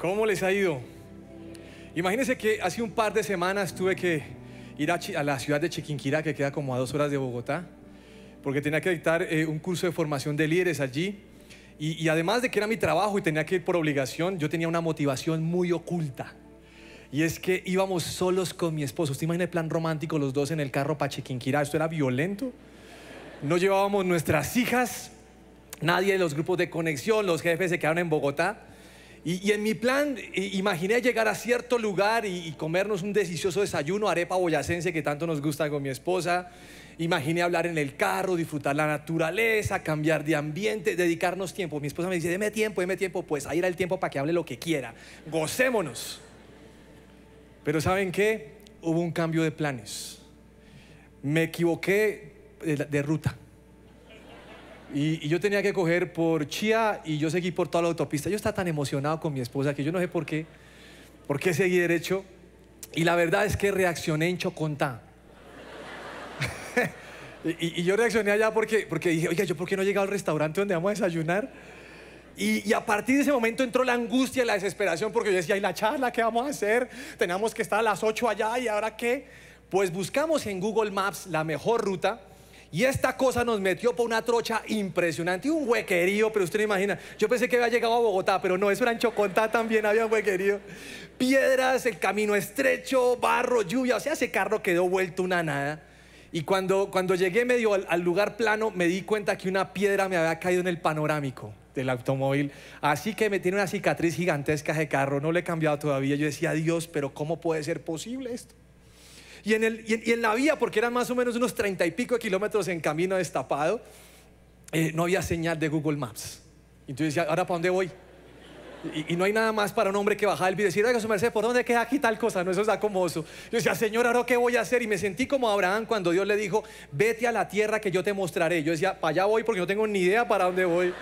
¿Cómo les ha ido? Imagínense que hace un par de semanas tuve que ir a, la ciudad de Chiquinquirá, que queda como a dos horas de Bogotá, porque tenía que dictar eh, un curso de formación de líderes allí. Y, además de que era mi trabajo y tenía que ir por obligación, yo tenía una motivación muy oculta. Y es que íbamos solos con mi esposo. ¿Usted imagina el plan romántico los dos en el carro para Chiquinquirá? Esto era violento. No llevábamos nuestras hijas, nadie de los grupos de conexión, los jefes se quedaron en Bogotá. Y, en mi plan eh, imaginé llegar a cierto lugar y, comernos un delicioso desayuno, arepa boyacense que tanto nos gusta con mi esposa. Imaginé hablar en el carro, disfrutar la naturaleza, cambiar de ambiente, dedicarnos tiempo. Mi esposa me dice, deme tiempo, deme tiempo. Pues ahí era el tiempo para que hable lo que quiera. Gocémonos. Pero ¿saben qué? Hubo un cambio de planes. Me equivoqué de ruta. Y, yo tenía que coger por Chía y yo seguí por toda la autopista. Yo estaba tan emocionado con mi esposa que yo no sé por qué, por qué seguí derecho. Y la verdad es que reaccioné en Chocontá. y, y, yo reaccioné allá porque, porque dije, oiga, ¿yo por qué no he llegado al restaurante donde vamos a desayunar? Y, a partir de ese momento entró la angustia y la desesperación porque yo decía, ¿y la charla qué vamos a hacer? Tenemos que estar a las 8 allá y ahora qué? Pues buscamos en Google Maps la mejor ruta y esta cosa nos metió por una trocha impresionante, un huequerío, pero usted no imagina. Yo pensé que había llegado a Bogotá, pero no, Es era en Chocontá también, había un huequerío. Piedras, el camino estrecho, barro, lluvia, o sea, ese carro quedó vuelto una nada. Y cuando, llegué medio al, lugar plano, me di cuenta que una piedra me había caído en el panorámico del automóvil. Así que me tiene una cicatriz gigantesca de carro, no le he cambiado todavía. Yo decía, Dios, pero ¿cómo puede ser posible esto? Y en, el, en, en la vía, porque eran más o menos unos treinta y pico de kilómetros en camino destapado, eh, no había señal de Google Maps. Entonces decía, ¿ahora para dónde voy? Y, no hay nada más para un hombre que bajar el video y decir, oiga, su merced, ¿por dónde queda aquí tal cosa? No, eso es acomodo Yo decía, Señor, ¿ahora qué voy a hacer? Y me sentí como Abraham cuando Dios le dijo, vete a la tierra que yo te mostraré. Yo decía, para allá voy porque no tengo ni idea para dónde voy.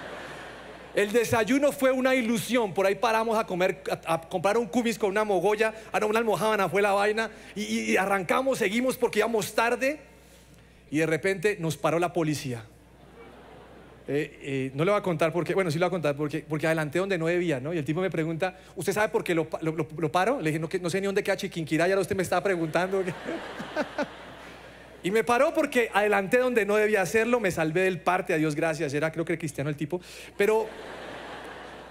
El desayuno fue una ilusión. Por ahí paramos a comer, a, comprar un cubis con una mogolla. a no, una almohábana fue la vaina. Y, arrancamos, seguimos porque íbamos tarde. Y de repente nos paró la policía. Eh, eh, no le voy a contar porque, bueno, sí lo voy a contar porque, porque adelanté donde no debía, ¿no? Y el tipo me pregunta, ¿usted sabe por qué lo, paro? Le dije, no, sé ni dónde queda Chiquinquirá, ya usted me estaba preguntando. Y me paró porque adelanté donde no debía hacerlo, me salvé del parte, a Dios gracias, era creo que cristiano el tipo, pero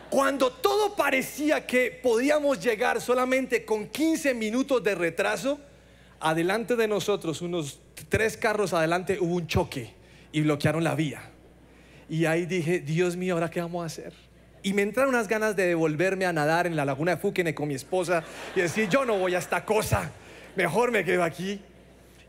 cuando todo parecía que podíamos llegar solamente con 15 minutos de retraso, adelante de nosotros, unos tres carros adelante, hubo un choque y bloquearon la vía. Y ahí dije, Dios mío, ¿ahora qué vamos a hacer? Y me entraron unas ganas de devolverme a nadar en la laguna de Fúquene con mi esposa y decir, yo no voy a esta cosa, mejor me quedo aquí.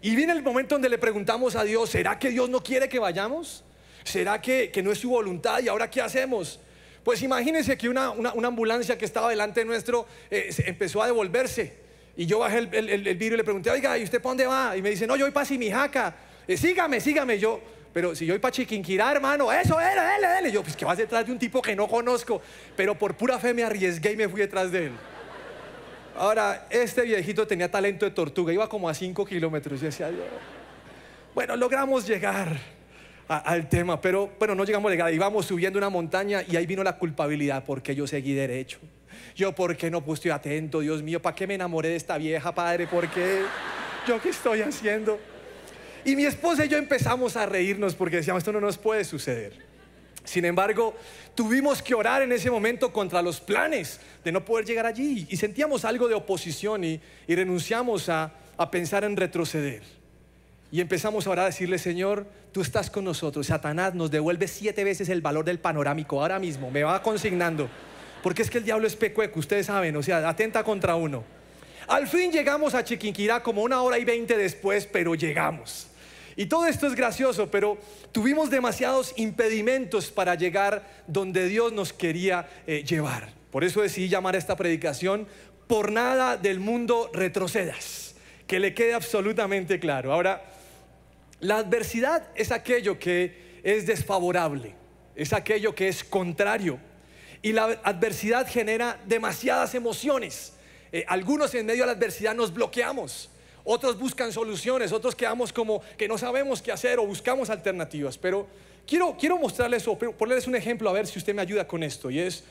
Y viene el momento donde le preguntamos a Dios, ¿será que Dios no quiere que vayamos? ¿Será que, no es su voluntad? ¿Y ahora qué hacemos? Pues imagínense que una, una, ambulancia que estaba delante nuestro eh, empezó a devolverse. Y yo bajé el, el, y le pregunté, oiga, ¿y usted para dónde va? Y me dice, no, yo voy para Simijaca. Eh, sígame, sígame. Yo, pero si yo voy para Chiquinquirá, hermano, eso, era, él, él. yo, pues que vas detrás de un tipo que no conozco. Pero por pura fe me arriesgué y me fui detrás de él. Ahora, este viejito tenía talento de tortuga, iba como a cinco kilómetros. Y decía bueno, logramos llegar al tema, pero bueno, no llegamos a llegar. Íbamos subiendo una montaña y ahí vino la culpabilidad porque yo seguí derecho. Yo, ¿por qué no estoy atento? Dios mío, ¿para qué me enamoré de esta vieja, padre? ¿Por qué? ¿Yo qué estoy haciendo? Y mi esposa y yo empezamos a reírnos porque decíamos, esto no nos puede suceder. Sin embargo, tuvimos que orar en ese momento contra los planes de no poder llegar allí y sentíamos algo de oposición y, renunciamos a, a pensar en retroceder. Y empezamos ahora a decirle, Señor, tú estás con nosotros. Satanás nos devuelve siete veces el valor del panorámico ahora mismo. Me va consignando. Porque es que el diablo es pecueco, ustedes saben, o sea, atenta contra uno. Al fin llegamos a Chiquinquirá como una hora y veinte después, pero llegamos. Y todo esto es gracioso, pero tuvimos demasiados impedimentos para llegar donde Dios nos quería eh, llevar. Por eso decidí llamar esta predicación, por nada del mundo retrocedas, que le quede absolutamente claro. Ahora, la adversidad es aquello que es desfavorable, es aquello que es contrario. Y la adversidad genera demasiadas emociones. Eh, algunos en medio de la adversidad nos bloqueamos otros buscan soluciones, otros quedamos como que no sabemos qué hacer o buscamos alternativas. Pero quiero, mostrarles o ponerles un ejemplo a ver si usted me ayuda con esto. Y es,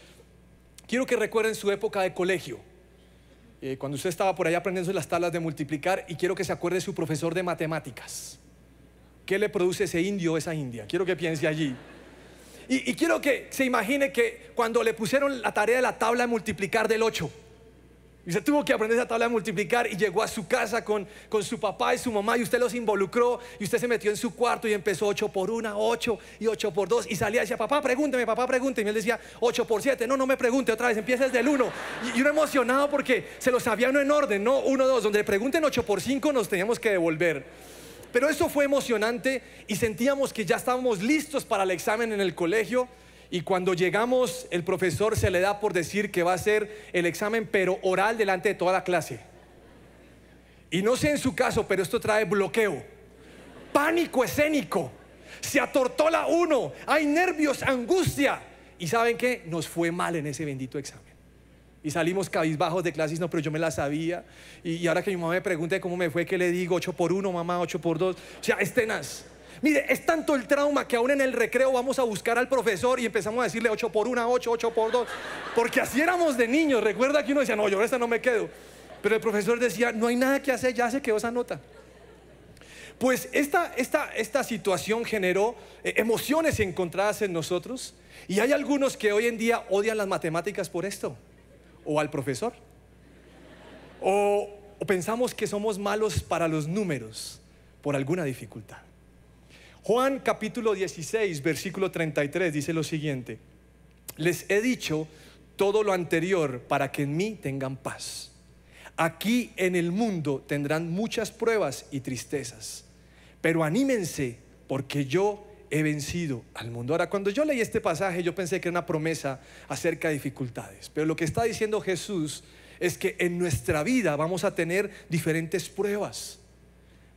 quiero que recuerden su época de colegio. Eh, cuando usted estaba por allá aprendiendo las tablas de multiplicar y quiero que se acuerde su profesor de matemáticas. ¿Qué le produce ese indio o esa india? Quiero que piense allí. Y, y quiero que se imagine que cuando le pusieron la tarea de la tabla de multiplicar del 8, y usted tuvo que aprender esa tabla de multiplicar y llegó a su casa con, su papá y su mamá y usted los involucró y usted se metió en su cuarto y empezó 8 por 1, 8 y 8 por 2 y salía y decía, papá, pregúnteme, papá, pregúnteme. Y él decía, 8 por 7, no, no me pregunte otra vez, empieza desde el 1. Y, uno emocionado porque se lo sabía no en orden, no 1, 2, donde le pregunten 8 por 5 nos teníamos que devolver. Pero eso fue emocionante y sentíamos que ya estábamos listos para el examen en el colegio y cuando llegamos el profesor se le da por decir que va a hacer el examen, pero oral delante de toda la clase. Y no sé en su caso, pero esto trae bloqueo, pánico escénico, se atortola uno, hay nervios, angustia. Y saben que nos fue mal en ese bendito examen. Y salimos cabizbajos de clases, no, pero yo me la sabía. Y, ahora que mi mamá me pregunta cómo me fue, que le digo? 8 por 1, mamá, 8 por 2. O sea, estenas. Mire, es tanto el trauma que aún en el recreo vamos a buscar al profesor y empezamos a decirle 8 por 1, 8, 8 por 2, porque así éramos de niños. Recuerda que uno decía, no, yo esta no me quedo. Pero el profesor decía, no hay nada que hacer, ya se quedó esa nota. Pues esta, situación generó eh, emociones encontradas en nosotros y hay algunos que hoy en día odian las matemáticas por esto, o al profesor, o pensamos que somos malos para los números por alguna dificultad. Juan capítulo 16, versículo 33 dice lo siguiente, les he dicho todo lo anterior para que en mí tengan paz. Aquí en el mundo tendrán muchas pruebas y tristezas, pero anímense porque yo he vencido al mundo. Ahora, cuando yo leí este pasaje, yo pensé que era una promesa acerca de dificultades, pero lo que está diciendo Jesús es que en nuestra vida vamos a tener diferentes pruebas,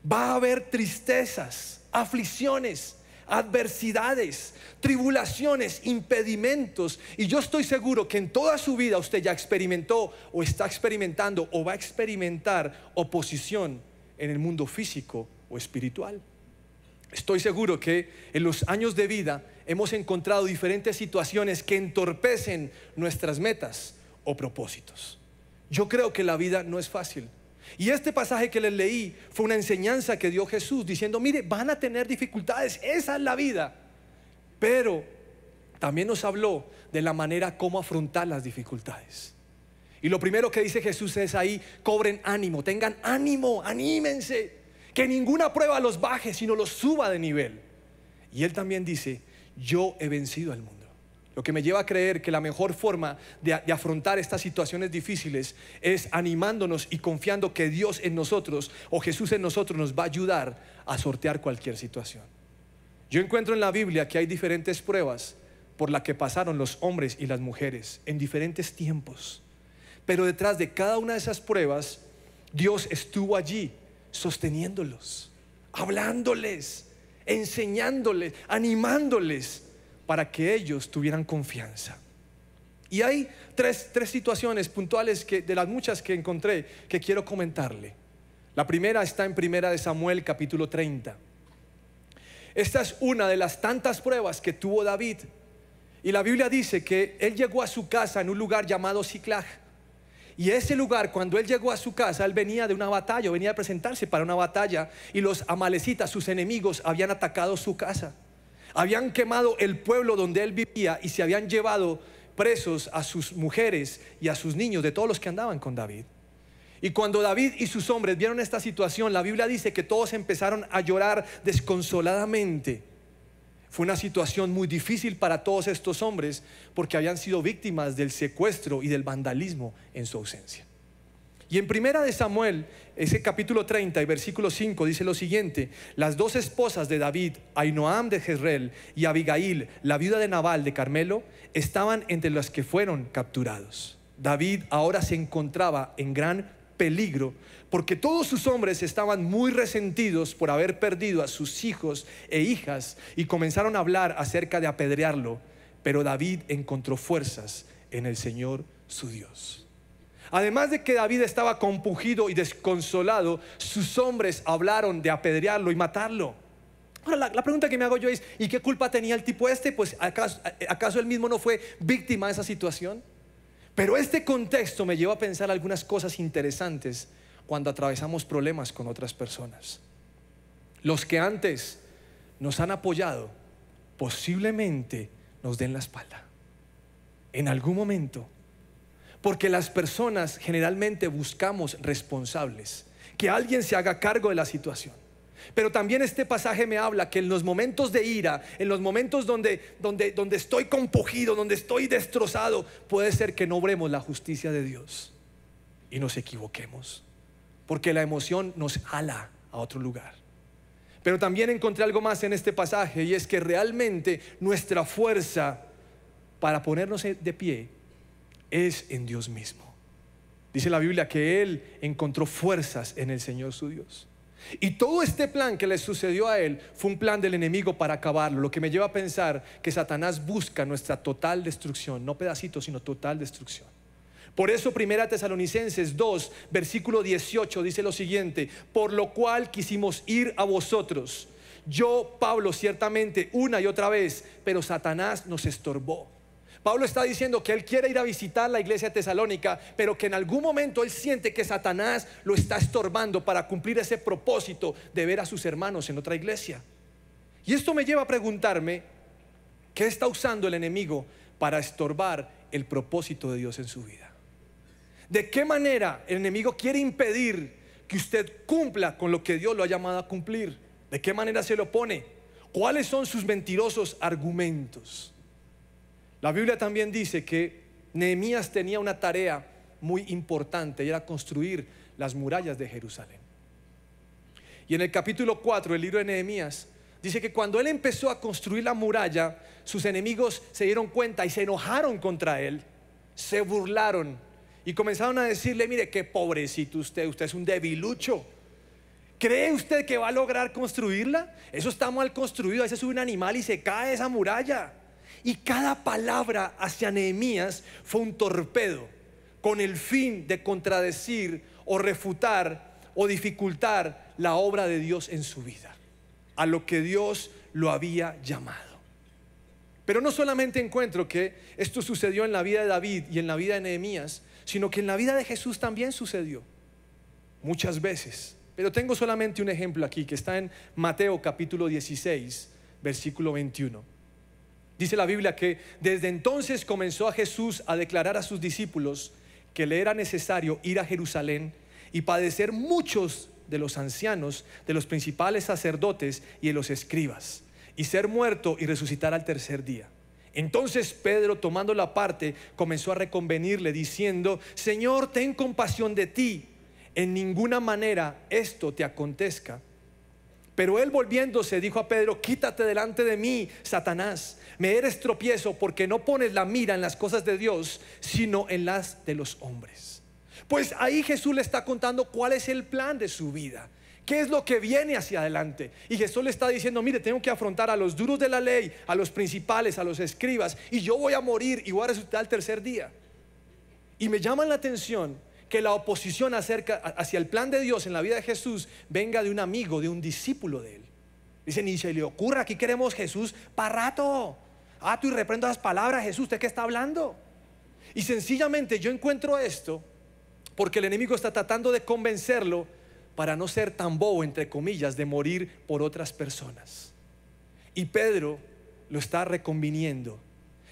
va a haber tristezas, aflicciones, adversidades, tribulaciones, impedimentos. Y yo estoy seguro que en toda su vida usted ya experimentó o está experimentando o va a experimentar oposición en el mundo físico o espiritual. Estoy seguro que en los años de vida hemos encontrado diferentes situaciones que entorpecen nuestras metas o propósitos. Yo creo que la vida no es fácil. Y este pasaje que les leí fue una enseñanza que dio Jesús diciendo, mire, van a tener dificultades, esa es la vida. Pero también nos habló de la manera como afrontar las dificultades. Y lo primero que dice Jesús es ahí, cobren ánimo, tengan ánimo, anímense, que ninguna prueba los baje, sino los suba de nivel. Y él también dice, yo he vencido al mundo. Lo que me lleva a creer que la mejor forma de, afrontar estas situaciones difíciles es animándonos y confiando que Dios en nosotros o Jesús en nosotros nos va a ayudar a sortear cualquier situación. Yo encuentro en la Biblia que hay diferentes pruebas por las que pasaron los hombres y las mujeres en diferentes tiempos. Pero detrás de cada una de esas pruebas, Dios estuvo allí sosteniéndolos, hablándoles, enseñándoles, animándoles para que ellos tuvieran confianza. Y hay tres, situaciones puntuales que, de las muchas que encontré que quiero comentarle. La primera está en Primera de Samuel capítulo 30. Esta es una de las tantas pruebas que tuvo David. Y la Biblia dice que él llegó a su casa en un lugar llamado Ciclaj. Y ese lugar, cuando él llegó a su casa, él venía de una batalla, venía a presentarse para una batalla. Y los amalecitas, sus enemigos, habían atacado su casa. Habían quemado el pueblo donde él vivía y se habían llevado presos a sus mujeres y a sus niños, de todos los que andaban con David. Y cuando David y sus hombres vieron esta situación, la Biblia dice que todos empezaron a llorar desconsoladamente. Fue una situación muy difícil para todos estos hombres porque habían sido víctimas del secuestro y del vandalismo en su ausencia. Y en primera de Samuel, ese capítulo 30 y versículo 5 dice lo siguiente, las dos esposas de David, Ainoam de Jezreel y Abigail, la viuda de Nabal de Carmelo, estaban entre las que fueron capturados. David ahora se encontraba en gran peligro porque todos sus hombres estaban muy resentidos por haber perdido a sus hijos e hijas y comenzaron a hablar acerca de apedrearlo. Pero David encontró fuerzas en el Señor su Dios. Además de que David estaba compugido y desconsolado, sus hombres hablaron de apedrearlo y matarlo. Ahora, la, pregunta que me hago yo es, ¿y qué culpa tenía el tipo este? Pues ¿acaso, acaso él mismo no fue víctima de esa situación. Pero este contexto me lleva a pensar algunas cosas interesantes cuando atravesamos problemas con otras personas. Los que antes nos han apoyado posiblemente nos den la espalda. En algún momento porque las personas generalmente buscamos responsables, que alguien se haga cargo de la situación. Pero también este pasaje me habla que en los momentos de ira, en los momentos donde, donde, estoy compugido, donde estoy destrozado, puede ser que no obremos la justicia de Dios y nos equivoquemos. Porque la emoción nos ala a otro lugar. Pero también encontré algo más en este pasaje y es que realmente nuestra fuerza para ponernos de pie es en Dios mismo. Dice la Biblia que él encontró fuerzas en el Señor su Dios. Y todo este plan que le sucedió a él fue un plan del enemigo para acabarlo, lo que me lleva a pensar que Satanás busca nuestra total destrucción, no pedacitos, sino total destrucción. Por eso Primera Tesalonicenses 2, versículo 18 dice lo siguiente, por lo cual quisimos ir a vosotros. Yo, Pablo, ciertamente una y otra vez, pero Satanás nos estorbó. Pablo está diciendo que él quiere ir a visitar la iglesia tesalónica, pero que en algún momento él siente que Satanás lo está estorbando para cumplir ese propósito de ver a sus hermanos en otra iglesia. Y esto me lleva a preguntarme, ¿qué está usando el enemigo para estorbar el propósito de Dios en su vida? ¿De qué manera el enemigo quiere impedir que usted cumpla con lo que Dios lo ha llamado a cumplir? ¿De qué manera se lo pone? ¿Cuáles son sus mentirosos argumentos? La Biblia también dice que Nehemías tenía una tarea muy importante y era construir las murallas de Jerusalén. Y en el capítulo 4 del libro de Nehemías dice que cuando él empezó a construir la muralla, sus enemigos se dieron cuenta y se enojaron contra él, se burlaron y comenzaron a decirle, mire, qué pobrecito usted, usted es un debilucho. ¿Cree usted que va a lograr construirla? Eso está mal construido, a veces sube un animal y se cae esa muralla. Y cada palabra hacia Nehemías fue un torpedo con el fin de contradecir o refutar o dificultar la obra de Dios en su vida, a lo que Dios lo había llamado. Pero no solamente encuentro que esto sucedió en la vida de David y en la vida de Nehemías, sino que en la vida de Jesús también sucedió, muchas veces. Pero tengo solamente un ejemplo aquí que está en Mateo capítulo 16, versículo 21. Dice la Biblia que desde entonces comenzó a Jesús a declarar a sus discípulos que le era necesario ir a Jerusalén y padecer muchos de los ancianos, de los principales sacerdotes y de los escribas, y ser muerto y resucitar al tercer día. Entonces Pedro, tomando la parte, comenzó a reconvenirle, diciendo, Señor, ten compasión de ti, en ninguna manera esto te acontezca. Pero él volviéndose dijo a Pedro, quítate delante de mí, Satanás, me eres tropiezo porque no pones la mira en las cosas de Dios, sino en las de los hombres. Pues ahí Jesús le está contando cuál es el plan de su vida. ¿Qué es lo que viene hacia adelante? Y Jesús le está diciendo, mire, tengo que afrontar a los duros de la ley, a los principales, a los escribas, y yo voy a morir y voy a resucitar el tercer día. Y me llaman la atención que la oposición acerca, hacia el plan de Dios en la vida de Jesús venga de un amigo, de un discípulo de él. Dice, ni se le ocurra, aquí queremos Jesús para rato. Ah, tú y reprendo las palabras, Jesús, ¿de qué está hablando? Y sencillamente yo encuentro esto porque el enemigo está tratando de convencerlo para no ser tan bobo, entre comillas, de morir por otras personas. Y Pedro lo está reconviniendo.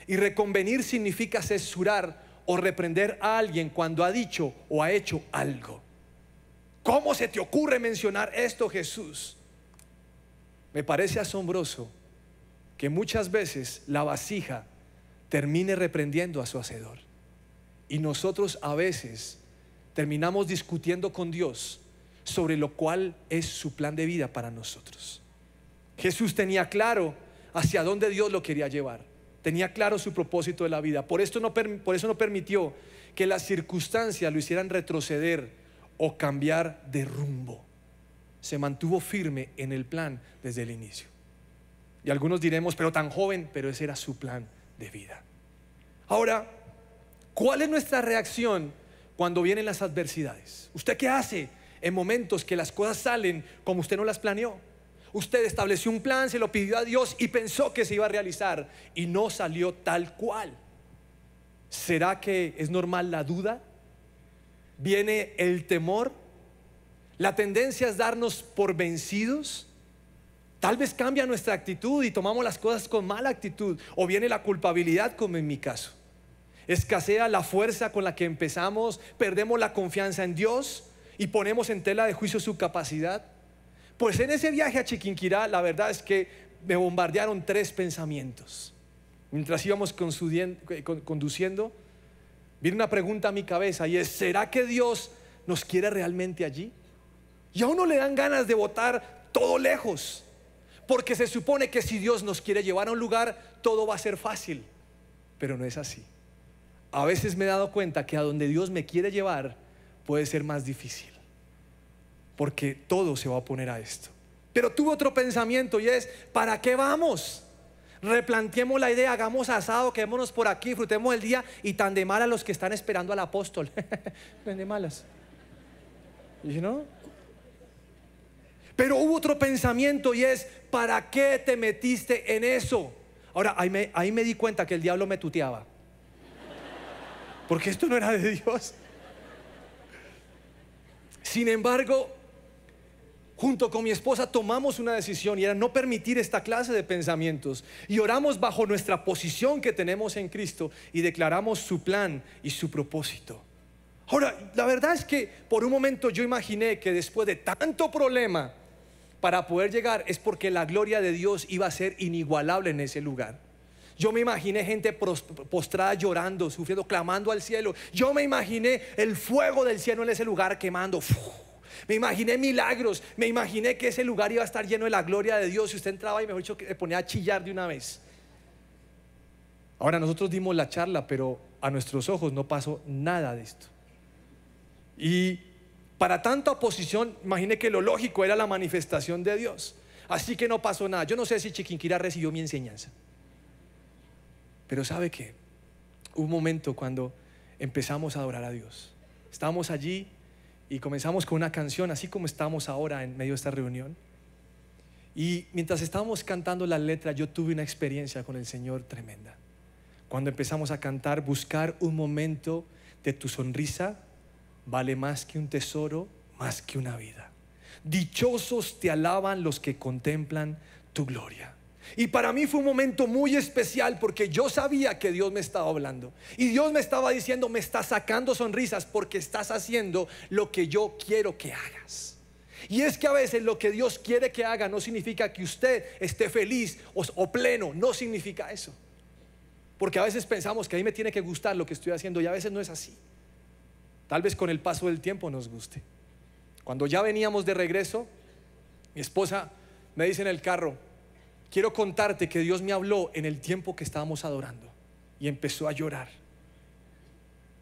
Y reconvenir significa censurar o reprender a alguien cuando ha dicho o ha hecho algo. ¿Cómo se te ocurre mencionar esto, Jesús? Me parece asombroso que muchas veces la vasija termine reprendiendo a su hacedor. Y nosotros a veces terminamos discutiendo con Dios sobre lo cual es su plan de vida para nosotros. Jesús tenía claro hacia dónde Dios lo quería llevar. Tenía claro su propósito de la vida. Por, esto por eso no permitió que las circunstancias lo hicieran retroceder o cambiar de rumbo. Se mantuvo firme en el plan desde el inicio. Y algunos diremos, pero tan joven, pero ese era su plan de vida. Ahora, ¿cuál es nuestra reacción cuando vienen las adversidades? ¿Usted qué hace en momentos que las cosas salen como usted no las planeó? Usted estableció un plan, se lo pidió a Dios y pensó que se iba a realizar y no salió tal cual. ¿Será que es normal la duda? ¿Viene el temor? ¿La tendencia es darnos por vencidos? Tal vez cambia nuestra actitud y tomamos las cosas con mala actitud o viene la culpabilidad como en mi caso. Escasea la fuerza con la que empezamos, perdemos la confianza en Dios y ponemos en tela de juicio su capacidad. Pues en ese viaje a Chiquinquirá, la verdad es que me bombardearon tres pensamientos. Mientras íbamos eh, conduciendo, viene una pregunta a mi cabeza y es, ¿será que Dios nos quiere realmente allí? Y a uno le dan ganas de votar todo lejos, porque se supone que si Dios nos quiere llevar a un lugar, todo va a ser fácil, pero no es así. A veces me he dado cuenta que a donde Dios me quiere llevar puede ser más difícil porque todo se va a poner a esto. Pero tuve otro pensamiento y es, ¿para qué vamos? Replanteemos la idea, hagamos asado, quedémonos por aquí, disfrutemos el día y tan de a los que están esperando al apóstol. tan de malas. no? Pero hubo otro pensamiento y es, ¿para qué te metiste en eso? Ahora, ahí me, ahí me di cuenta que el diablo me tuteaba. Porque esto no era de Dios. Sin embargo, junto con mi esposa tomamos una decisión y era no permitir esta clase de pensamientos. Y oramos bajo nuestra posición que tenemos en Cristo y declaramos su plan y su propósito. Ahora, la verdad es que por un momento yo imaginé que después de tanto problema para poder llegar es porque la gloria de Dios iba a ser inigualable en ese lugar. Yo me imaginé gente postrada llorando, sufriendo, clamando al cielo. Yo me imaginé el fuego del cielo en ese lugar quemando. Me imaginé milagros, me imaginé que ese lugar iba a estar lleno de la gloria de Dios. Y usted entraba y, mejor dicho, que se ponía a chillar de una vez. Ahora nosotros dimos la charla, pero a nuestros ojos no pasó nada de esto. Y para tanta oposición, Imaginé que lo lógico era la manifestación de Dios. Así que no pasó nada. Yo no sé si Chiquinquirá recibió mi enseñanza. Pero sabe que un momento cuando empezamos a adorar a Dios. Estábamos allí y comenzamos con una canción, así como estamos ahora en medio de esta reunión. Y mientras estábamos cantando la letra, yo tuve una experiencia con el Señor tremenda. Cuando empezamos a cantar, buscar un momento de tu sonrisa vale más que un tesoro, más que una vida. Dichosos te alaban los que contemplan tu gloria. Y para mí fue un momento muy especial porque yo sabía que Dios me estaba hablando. Y Dios me estaba diciendo, me estás sacando sonrisas porque estás haciendo lo que yo quiero que hagas. Y es que a veces lo que Dios quiere que haga no significa que usted esté feliz o, o pleno, no significa eso. Porque a veces pensamos que a mí me tiene que gustar lo que estoy haciendo y a veces no es así. Tal vez con el paso del tiempo nos guste. Cuando ya veníamos de regreso, mi esposa me dice en el carro, quiero contarte que Dios me habló en el tiempo que estábamos adorando y empezó a llorar.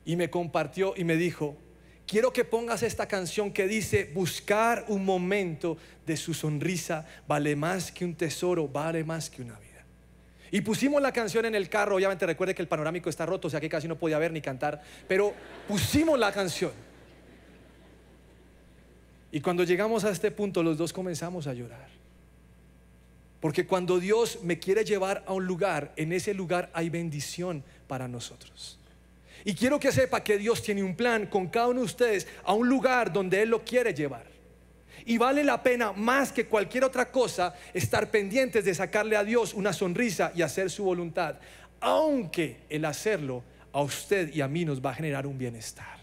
Y me compartió y me dijo, quiero que pongas esta canción que dice, buscar un momento de su sonrisa vale más que un tesoro, vale más que una vida. Y pusimos la canción en el carro, obviamente recuerde que el panorámico está roto, o sea que casi no podía ver ni cantar, pero pusimos la canción. Y cuando llegamos a este punto, los dos comenzamos a llorar. Porque cuando Dios me quiere llevar a un lugar, en ese lugar hay bendición para nosotros. Y quiero que sepa que Dios tiene un plan con cada uno de ustedes a un lugar donde Él lo quiere llevar. Y vale la pena más que cualquier otra cosa estar pendientes de sacarle a Dios una sonrisa y hacer su voluntad. Aunque el hacerlo a usted y a mí nos va a generar un bienestar.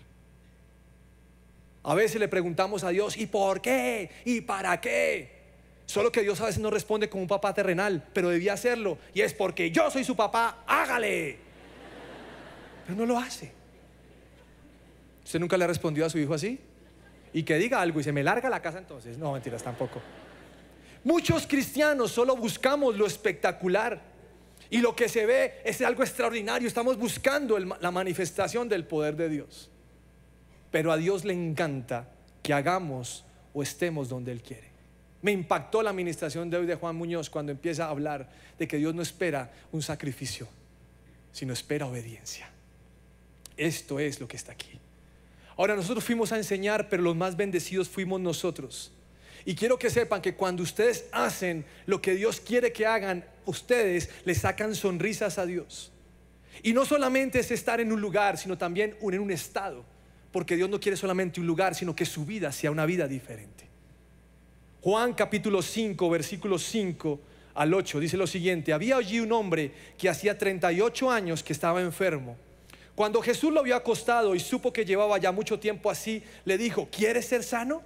A veces le preguntamos a Dios, ¿y por qué? ¿Y para qué? Solo que Dios a veces no responde como un papá terrenal, pero debía hacerlo. Y es porque yo soy su papá, hágale. Pero no lo hace. ¿Usted nunca le ha respondido a su hijo así? Y que diga algo y se me larga la casa entonces. No, mentiras, tampoco. Muchos cristianos solo buscamos lo espectacular y lo que se ve es algo extraordinario. Estamos buscando la manifestación del poder de Dios. Pero a Dios le encanta que hagamos o estemos donde Él quiere. Me impactó la administración de hoy de Juan Muñoz cuando empieza a hablar de que Dios no espera un sacrificio, sino espera obediencia. Esto es lo que está aquí. Ahora nosotros fuimos a enseñar, pero los más bendecidos fuimos nosotros. Y quiero que sepan que cuando ustedes hacen lo que Dios quiere que hagan, ustedes le sacan sonrisas a Dios. Y no solamente es estar en un lugar, sino también en un estado. Porque Dios no quiere solamente un lugar, sino que su vida sea una vida diferente. Juan capítulo 5, versículo 5 al 8 dice lo siguiente, había allí un hombre que hacía 38 años que estaba enfermo. Cuando Jesús lo vio acostado y supo que llevaba ya mucho tiempo así, le dijo, ¿quieres ser sano?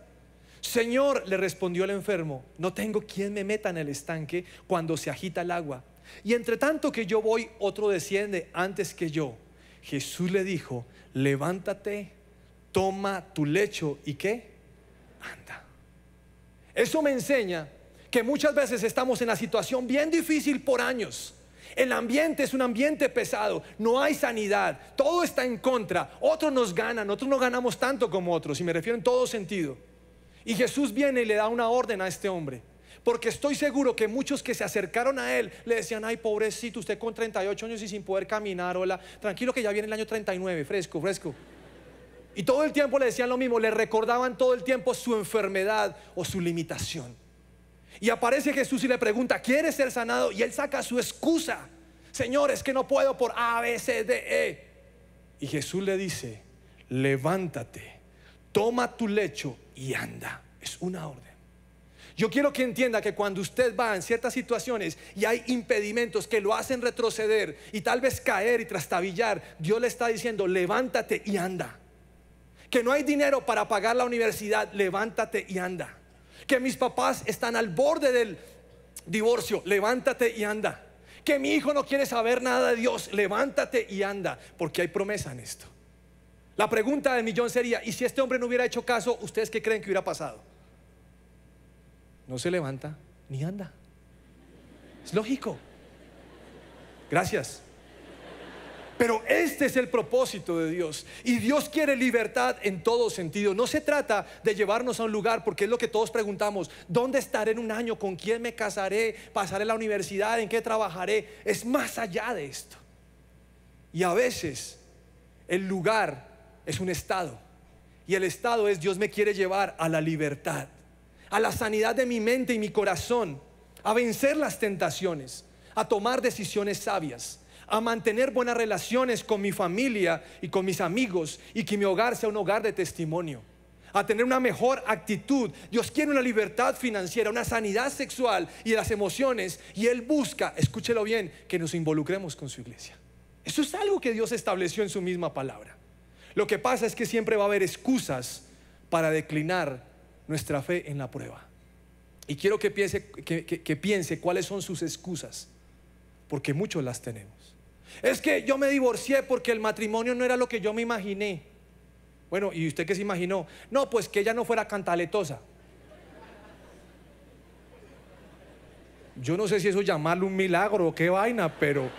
Señor, le respondió el enfermo, no tengo quien me meta en el estanque cuando se agita el agua. Y entre tanto que yo voy, otro desciende antes que yo. Jesús le dijo, levántate, toma tu lecho y qué? Anda. Eso me enseña que muchas veces estamos en la situación bien difícil por años. El ambiente es un ambiente pesado, no hay sanidad, todo está en contra, otros nos ganan, otros no ganamos tanto como otros, y me refiero en todo sentido. Y Jesús viene y le da una orden a este hombre, porque estoy seguro que muchos que se acercaron a él le decían, ay pobrecito, usted con 38 años y sin poder caminar, hola, tranquilo que ya viene el año 39, fresco, fresco. Y todo el tiempo le decían lo mismo, le recordaban todo el tiempo su enfermedad o su limitación. Y aparece Jesús y le pregunta, ¿quieres ser sanado? Y él saca su excusa. Señor, es que no puedo por A, B, C, D, E. Y Jesús le dice, levántate, toma tu lecho y anda. Es una orden. Yo quiero que entienda que cuando usted va en ciertas situaciones y hay impedimentos que lo hacen retroceder y tal vez caer y trastabillar, Dios le está diciendo, levántate y anda que no hay dinero para pagar la universidad, levántate y anda. Que mis papás están al borde del divorcio, levántate y anda. Que mi hijo no quiere saber nada de Dios, levántate y anda, porque hay promesa en esto. La pregunta del millón sería, ¿y si este hombre no hubiera hecho caso, ustedes qué creen que hubiera pasado? No se levanta ni anda. Es lógico. Gracias. Pero este es el propósito de Dios. Y Dios quiere libertad en todo sentido. No se trata de llevarnos a un lugar, porque es lo que todos preguntamos. ¿Dónde estaré en un año? ¿Con quién me casaré? ¿Pasaré la universidad? ¿En qué trabajaré? Es más allá de esto. Y a veces el lugar es un estado. Y el estado es Dios me quiere llevar a la libertad, a la sanidad de mi mente y mi corazón, a vencer las tentaciones, a tomar decisiones sabias a mantener buenas relaciones con mi familia y con mis amigos y que mi hogar sea un hogar de testimonio, a tener una mejor actitud. Dios quiere una libertad financiera, una sanidad sexual y las emociones y Él busca, escúchelo bien, que nos involucremos con su iglesia. Eso es algo que Dios estableció en su misma palabra. Lo que pasa es que siempre va a haber excusas para declinar nuestra fe en la prueba. Y quiero que piense, que piense cuáles son sus excusas, porque muchos las tenemos. Es que yo me divorcié porque el matrimonio no era lo que yo me imaginé. Bueno, ¿y usted qué se imaginó? No, pues que ella no fuera cantaletosa. Yo no sé si eso llamarlo un milagro o qué vaina, pero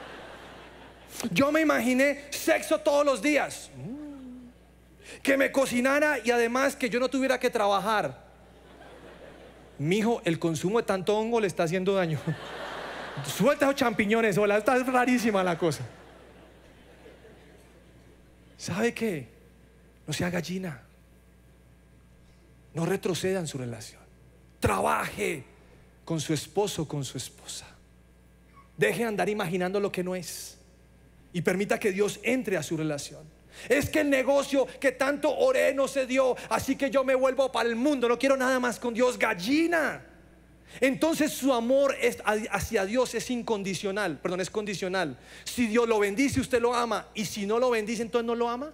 yo me imaginé sexo todos los días. Mm. Que me cocinara y además que yo no tuviera que trabajar. Mijo, el consumo de tanto hongo le está haciendo daño. Suelta esos champiñones, hola, es rarísima la cosa. ¿Sabe qué? No sea gallina. No retroceda en su relación. Trabaje con su esposo, con su esposa. Deje andar imaginando lo que no es. Y permita que Dios entre a su relación. Es que el negocio que tanto oré no se dio, así que yo me vuelvo para el mundo. No quiero nada más con Dios, gallina. Entonces su amor hacia Dios es incondicional, perdón, es condicional. Si Dios lo bendice, usted lo ama. Y si no lo bendice, entonces no lo ama.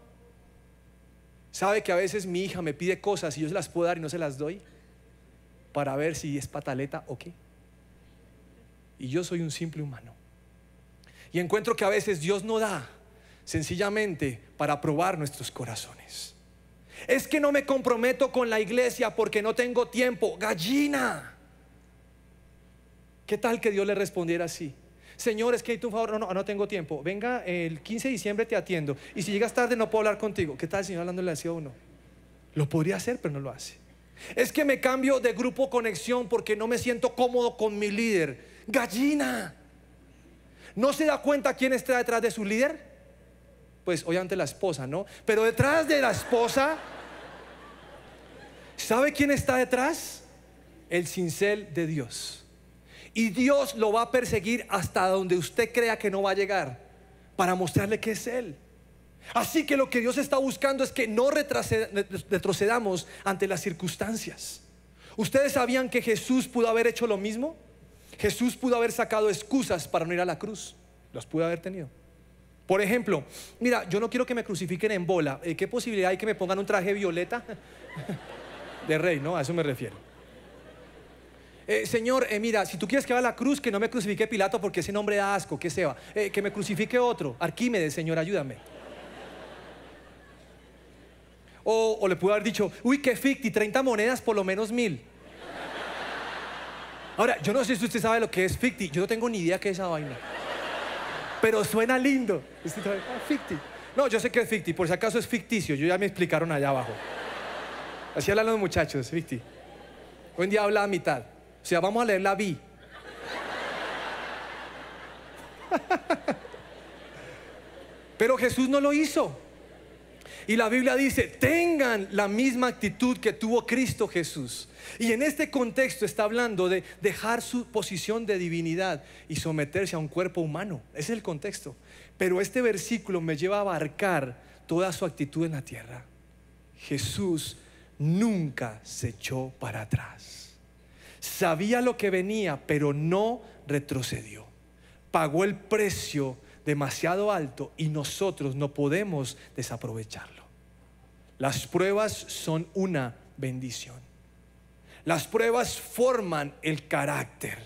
¿Sabe que a veces mi hija me pide cosas y yo se las puedo dar y no se las doy? Para ver si es pataleta o qué. Y yo soy un simple humano. Y encuentro que a veces Dios no da sencillamente para probar nuestros corazones. Es que no me comprometo con la iglesia porque no tengo tiempo. Gallina. ¿Qué tal que Dios le respondiera así? Señor, es que hay tu favor, no, no, no tengo tiempo. Venga, el 15 de diciembre te atiendo. Y si llegas tarde, no puedo hablar contigo. ¿Qué tal el Señor hablándole así o no? Lo podría hacer, pero no lo hace. Es que me cambio de grupo conexión porque no me siento cómodo con mi líder. Gallina. ¿No se da cuenta quién está detrás de su líder? Pues obviamente la esposa, ¿no? Pero detrás de la esposa, ¿sabe quién está detrás? El cincel de Dios. Y Dios lo va a perseguir hasta donde usted crea que no va a llegar para mostrarle que es Él. Así que lo que Dios está buscando es que no retrocedamos ante las circunstancias. ¿Ustedes sabían que Jesús pudo haber hecho lo mismo? Jesús pudo haber sacado excusas para no ir a la cruz. Las pudo haber tenido. Por ejemplo, mira, yo no quiero que me crucifiquen en bola. Eh, ¿Qué posibilidad hay que me pongan un traje violeta? De rey, ¿no? A eso me refiero. Eh, señor, eh, mira, si tú quieres que va a la cruz, que no me crucifique Pilato porque ese nombre da asco, que se va. Eh, que me crucifique otro. Arquímedes, Señor, ayúdame. O, le pudo haber dicho, uy, qué ficti, 30 monedas, por lo menos mil. Ahora, yo no sé si usted sabe lo que es ficti, yo no tengo ni idea qué es esa vaina. Pero suena lindo. Este ah, ficti. No, yo sé que es ficti, por si acaso es ficticio, yo ya me explicaron allá abajo. Así hablan los muchachos, ficti. Hoy día habla a mitad. O sea, vamos a leer la vi. Pero Jesús no lo hizo. Y la Biblia dice, tengan la misma actitud que tuvo Cristo Jesús. Y en este contexto está hablando de dejar su posición de divinidad y someterse a un cuerpo humano. Ese es el contexto. Pero este versículo me lleva a abarcar toda su actitud en la tierra. Jesús nunca se echó para atrás sabía lo que venía, pero no retrocedió. Pagó el precio demasiado alto y nosotros no podemos desaprovecharlo. Las pruebas son una bendición. Las pruebas forman el carácter,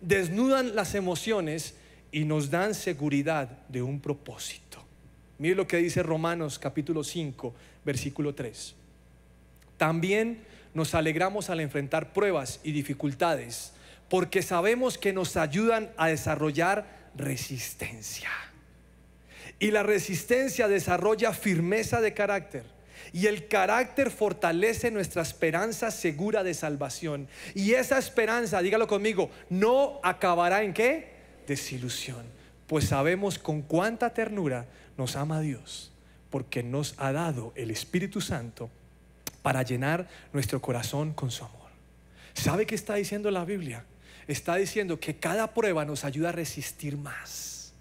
desnudan las emociones y nos dan seguridad de un propósito. Mire lo que dice Romanos capítulo 5, versículo 3. También nos alegramos al enfrentar pruebas y dificultades, porque sabemos que nos ayudan a desarrollar resistencia. Y la resistencia desarrolla firmeza de carácter. Y el carácter fortalece nuestra esperanza segura de salvación. Y esa esperanza, dígalo conmigo, no acabará en qué? Desilusión. Pues sabemos con cuánta ternura nos ama Dios, porque nos ha dado el Espíritu Santo para llenar nuestro corazón con su amor. ¿Sabe qué está diciendo la Biblia? Está diciendo que cada prueba nos ayuda a resistir más.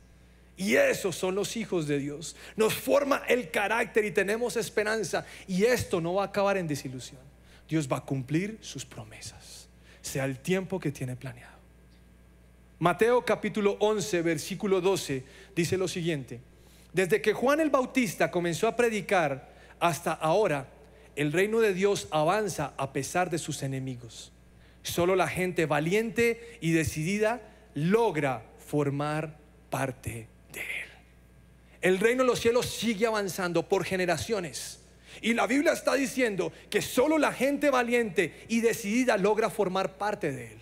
Y esos son los hijos de Dios. Nos forma el carácter y tenemos esperanza. Y esto no va a acabar en desilusión. Dios va a cumplir sus promesas, sea el tiempo que tiene planeado. Mateo capítulo 11, versículo 12 dice lo siguiente. Desde que Juan el Bautista comenzó a predicar hasta ahora, el reino de Dios avanza a pesar de sus enemigos. Solo la gente valiente y decidida logra formar parte de él. El reino de los cielos sigue avanzando por generaciones. Y la Biblia está diciendo que solo la gente valiente y decidida logra formar parte de él.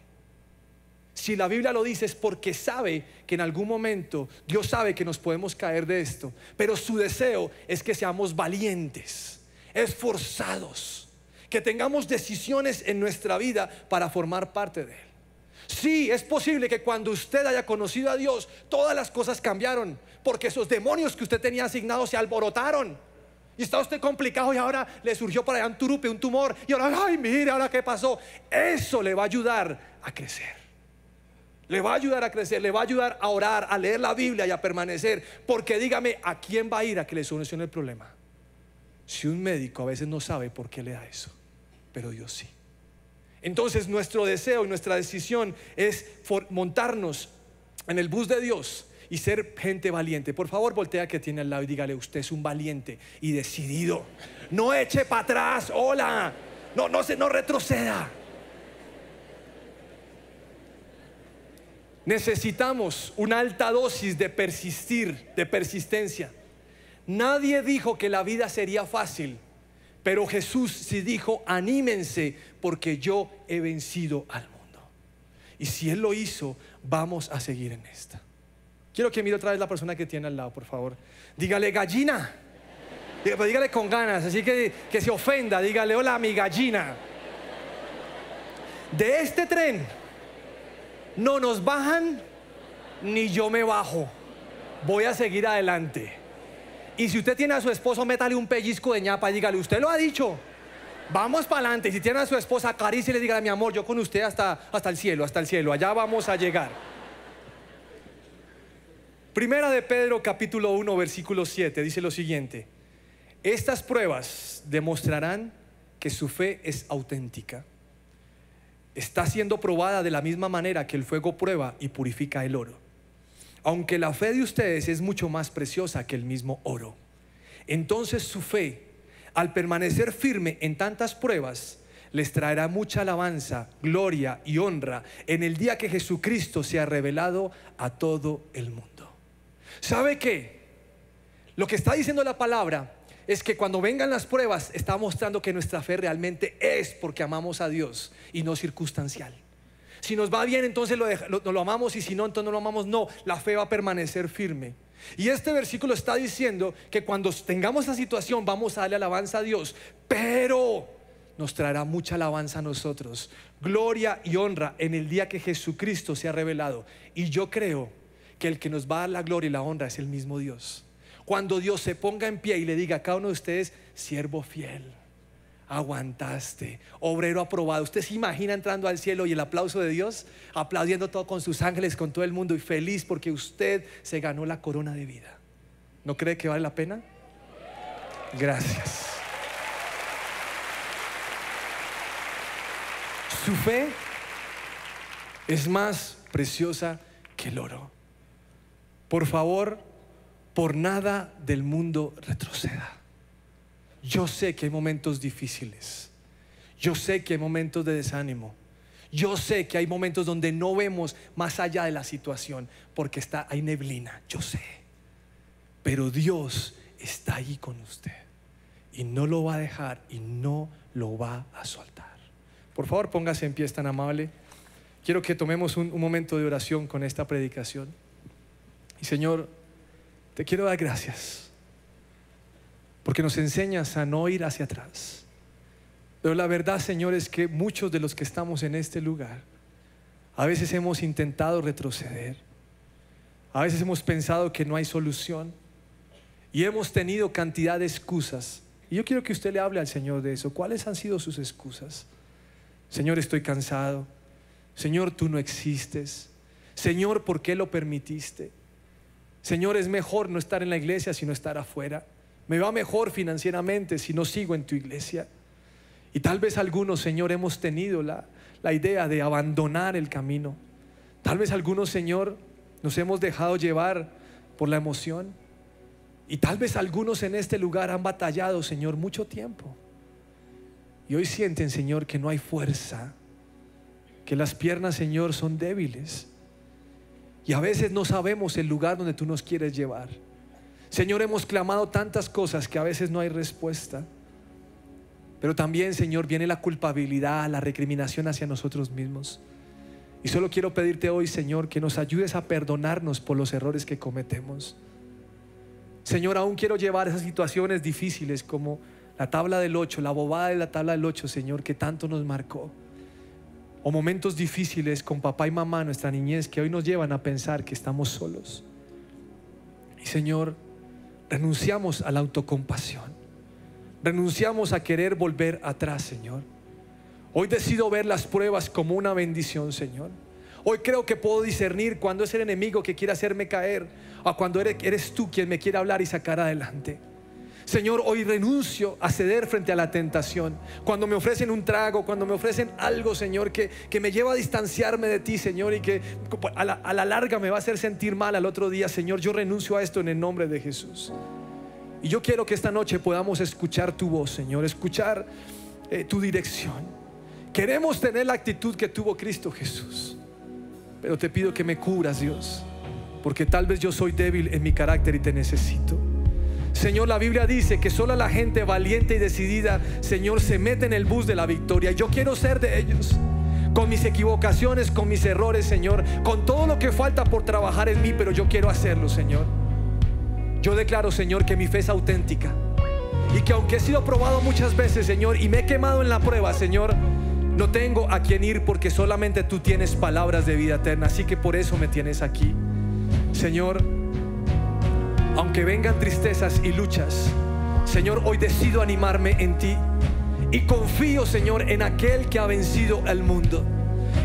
Si la Biblia lo dice es porque sabe que en algún momento Dios sabe que nos podemos caer de esto, pero su deseo es que seamos valientes esforzados, que tengamos decisiones en nuestra vida para formar parte de Él. Sí, es posible que cuando usted haya conocido a Dios, todas las cosas cambiaron, porque esos demonios que usted tenía asignados se alborotaron. Y está usted complicado y ahora le surgió para allá un turupe, un tumor. Y ahora, ay, mire, ahora qué pasó. Eso le va a ayudar a crecer. Le va a ayudar a crecer, le va a ayudar a orar, a leer la Biblia y a permanecer. Porque dígame, ¿a quién va a ir a que le solucione el problema? Si un médico a veces no sabe por qué le da eso, pero Dios sí. Entonces nuestro deseo y nuestra decisión es montarnos en el bus de Dios y ser gente valiente. Por favor, voltea que tiene al lado y dígale, usted es un valiente y decidido. No eche para atrás, hola. No, no se, no retroceda. Necesitamos una alta dosis de persistir, de persistencia. Nadie dijo que la vida sería fácil, pero Jesús sí dijo, anímense porque yo he vencido al mundo. Y si Él lo hizo, vamos a seguir en esta. Quiero que mire otra vez la persona que tiene al lado, por favor. Dígale gallina. Pues dígale con ganas, así que, que se ofenda. Dígale, hola mi gallina. De este tren no nos bajan ni yo me bajo. Voy a seguir adelante. Y si usted tiene a su esposo, métale un pellizco de ñapa y dígale, usted lo ha dicho. Vamos para adelante. Y si tiene a su esposa, acarícele y le diga, mi amor, yo con usted hasta, hasta el cielo, hasta el cielo. Allá vamos a llegar. Primera de Pedro capítulo 1 versículo 7 dice lo siguiente, estas pruebas demostrarán que su fe es auténtica. Está siendo probada de la misma manera que el fuego prueba y purifica el oro aunque la fe de ustedes es mucho más preciosa que el mismo oro. Entonces su fe, al permanecer firme en tantas pruebas, les traerá mucha alabanza, gloria y honra en el día que Jesucristo sea revelado a todo el mundo. ¿Sabe qué? Lo que está diciendo la palabra es que cuando vengan las pruebas está mostrando que nuestra fe realmente es porque amamos a Dios y no circunstancial. Si nos va bien, entonces lo, amamos y si no, entonces no lo amamos. No, la fe va a permanecer firme. Y este versículo está diciendo que cuando tengamos esa situación vamos a darle alabanza a Dios, pero nos traerá mucha alabanza a nosotros, gloria y honra en el día que Jesucristo se ha revelado. Y yo creo que el que nos va a dar la gloria y la honra es el mismo Dios. Cuando Dios se ponga en pie y le diga a cada uno de ustedes, siervo fiel aguantaste. Obrero aprobado. Usted se imagina entrando al cielo y el aplauso de Dios, aplaudiendo todo con sus ángeles, con todo el mundo y feliz porque usted se ganó la corona de vida. ¿No cree que vale la pena? Gracias. Su fe es más preciosa que el oro. Por favor, por nada del mundo retroceda. Yo sé que hay momentos difíciles. Yo sé que hay momentos de desánimo. Yo sé que hay momentos donde no vemos más allá de la situación porque está hay neblina, yo sé. Pero Dios está ahí con usted y no lo va a dejar y no lo va a soltar. Por favor, póngase en pie, tan amable. Quiero que tomemos un momento de oración con esta predicación. Y Señor, te quiero dar gracias porque nos enseñas a no ir hacia atrás. Pero la verdad, Señor, es que muchos de los que estamos en este lugar, a veces hemos intentado retroceder, a veces hemos pensado que no hay solución y hemos tenido cantidad de excusas. Y yo quiero que usted le hable al Señor de eso. ¿Cuáles han sido sus excusas? Señor, estoy cansado. Señor, tú no existes. Señor, ¿por qué lo permitiste? Señor, es mejor no estar en la iglesia sino estar afuera me va mejor financieramente si no sigo en tu iglesia. Y tal vez algunos, Señor, hemos tenido la, la idea de abandonar el camino. Tal vez algunos, Señor, nos hemos dejado llevar por la emoción. Y tal vez algunos en este lugar han batallado, Señor, mucho tiempo. Y hoy sienten, Señor, que no hay fuerza, que las piernas, Señor, son débiles. Y a veces no sabemos el lugar donde tú nos quieres llevar. Señor, hemos clamado tantas cosas que a veces no hay respuesta. Pero también, Señor, viene la culpabilidad, la recriminación hacia nosotros mismos. Y solo quiero pedirte hoy, Señor, que nos ayudes a perdonarnos por los errores que cometemos. Señor, aún quiero llevar esas situaciones difíciles como la tabla del 8, la bobada de la tabla del 8, Señor, que tanto nos marcó. O momentos difíciles con papá y mamá, nuestra niñez, que hoy nos llevan a pensar que estamos solos. Y Señor, renunciamos a la autocompasión. Renunciamos a querer volver atrás, Señor. Hoy decido ver las pruebas como una bendición, Señor. Hoy creo que puedo discernir cuando es el enemigo que quiere hacerme caer o cuando eres, eres tú quien me quiere hablar y sacar adelante. Señor, hoy renuncio a ceder frente a la tentación. Cuando me ofrecen un trago, cuando me ofrecen algo, Señor, que, que me lleva a distanciarme de ti, Señor, y que a la, larga me va a hacer sentir mal al otro día, Señor, yo renuncio a esto en el nombre de Jesús. Y yo quiero que esta noche podamos escuchar tu voz, Señor, escuchar eh, tu dirección. Queremos tener la actitud que tuvo Cristo Jesús. Pero te pido que me cubras, Dios, porque tal vez yo soy débil en mi carácter y te necesito. Señor, la Biblia dice que solo la gente valiente y decidida, Señor, se mete en el bus de la victoria. Yo quiero ser de ellos. Con mis equivocaciones, con mis errores, Señor, con todo lo que falta por trabajar en mí, pero yo quiero hacerlo, Señor. Yo declaro, Señor, que mi fe es auténtica. Y que aunque he sido probado muchas veces, Señor, y me he quemado en la prueba, Señor, no tengo a quien ir porque solamente tú tienes palabras de vida eterna. Así que por eso me tienes aquí. Señor, aunque vengan tristezas y luchas, Señor, hoy decido animarme en ti y confío, Señor, en aquel que ha vencido al mundo.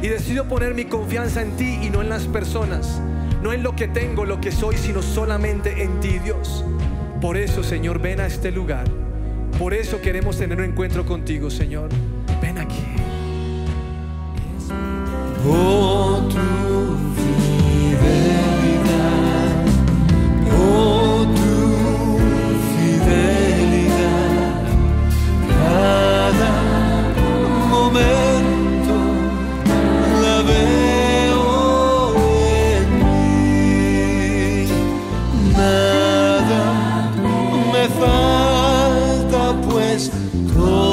Y decido poner mi confianza en ti y no en las personas, no en lo que tengo, lo que soy, sino solamente en ti, Dios. Por eso, Señor, ven a este lugar. Por eso queremos tener un encuentro contigo, Señor. Ven aquí. Christ.